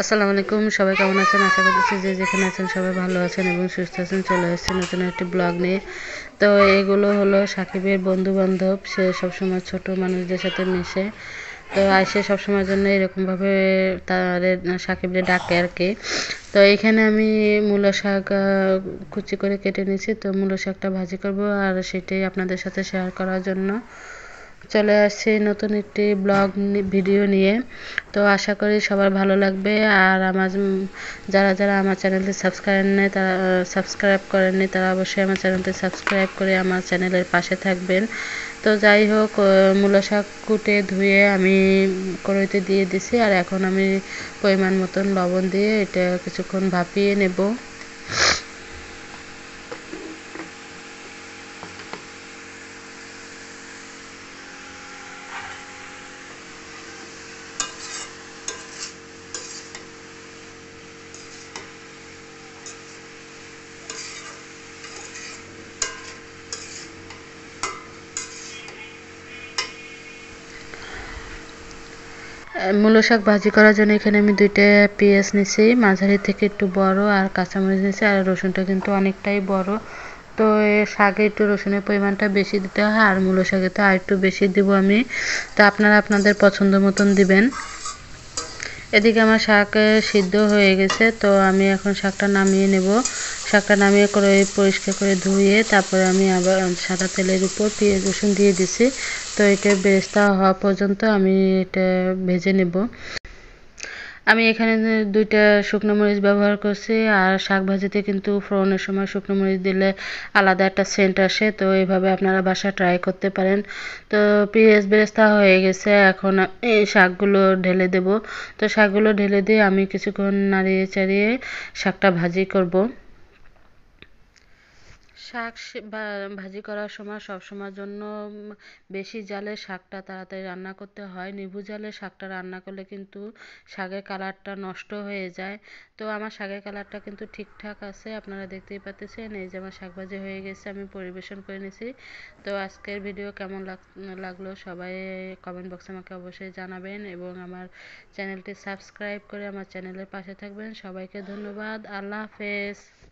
আসসালামু আলাইকুম সবাই কেমন আছেন আশা করছি যে যেখানে আছেন সবাই ভালো আছেন এবং সুস্থ আছেন চলে এসেছেন নতুন একটি ব্লগ নিয়ে তো এগুলো হলো সাকিবের বন্ধু বান্ধব সে সবসময় ছোট মানুষদের সাথে মিশে তো আইসে সবসময়ের জন্য এরকমভাবে তাদের সাকিবের ডাকে আর কি তো এখানে আমি মূলা শাক কুচি করে কেটে নিয়েছি তো মূলা শাকটা ভাজি করব আর সেটাই আপনাদের সাথে শেয়ার করার জন্য চলে আসছি নতুন একটি ব্লগ ভিডিও নিয়ে তো আশা করি সবার ভালো লাগবে আর আমার যারা যারা আমার চ্যানেলটি সাবস্ক্রাইব নেয় তারা সাবস্ক্রাইব করেননি তারা অবশ্যই আমার চ্যানেলটি সাবস্ক্রাইব করে আমার চ্যানেলের পাশে থাকবেন তো যাই হোক মূলা শাক কুটে ধুয়ে আমি কড়াইতে দিয়ে দিছি আর এখন আমি পরিমাণ মতন লবণ দিয়ে এটা কিছুক্ষণ ভাপিয়ে নেব মূলো শাক ভাজি করার জন্য এখানে আমি দুইটা পেঁয়াজ নিছি মাঝারি থেকে একটু বড় আর কাঁচামরিচ নিছি আর রসুনটা কিন্তু অনেকটাই বড় তো শাকে একটু রসুনের পরিমাণটা বেশি দিতে হয় আর মূলো শাকে তো আর একটু বেশি দিব আমি তো আপনারা আপনাদের পছন্দ মতন দিবেন এদিকে আমার শাক সিদ্ধ হয়ে গেছে তো আমি এখন শাকটা নামিয়ে নেব শাকটা নামিয়ে করে পরিষ্কার করে ধুয়ে তারপরে আমি আবার সাদা তেলের উপর পেঁয়াজ রসুন দিয়ে দিছি তো এটা বেরেস্তা হওয়া পর্যন্ত আমি এটা ভেজে নেব আমি এখানে দুইটা শুকনো মরিচ ব্যবহার করছি আর শাক ভাজিতে কিন্তু ফোড়নের সময় শুকনো মরিচ দিলে আলাদা একটা সেন্ট আসে তো এইভাবে আপনারা বাসা ট্রাই করতে পারেন তো পেঁয়াজ বেরেস্তা হয়ে গেছে এখন এই শাকগুলো ঢেলে দেব তো শাকগুলো ঢেলে দিয়ে আমি কিছুক্ষণ নাড়িয়ে চাড়িয়ে শাকটা ভাজি করব শাক ভাজি করার সময় সব সময়ের জন্য বেশি জালে শাকটা তাড়াতাড়ি রান্না করতে হয় নিভু জালে শাকটা রান্না করলে কিন্তু শাকের কালারটা নষ্ট হয়ে যায় তো আমার শাকের কালারটা কিন্তু ঠিকঠাক আছে আপনারা দেখতেই পাচ্ছেন এই যে আমার শাক ভাজি হয়ে গেছে আমি পরিবেশন করে নিয়েছি তো আজকের ভিডিও কেমন লাগলো সবাই কমেন্ট বক্সে আমাকে অবশ্যই জানাবেন এবং আমার চ্যানেলটি সাবস্ক্রাইব করে আমার চ্যানেলের পাশে থাকবেন সবাইকে ধন্যবাদ আল্লাহ হাফেজ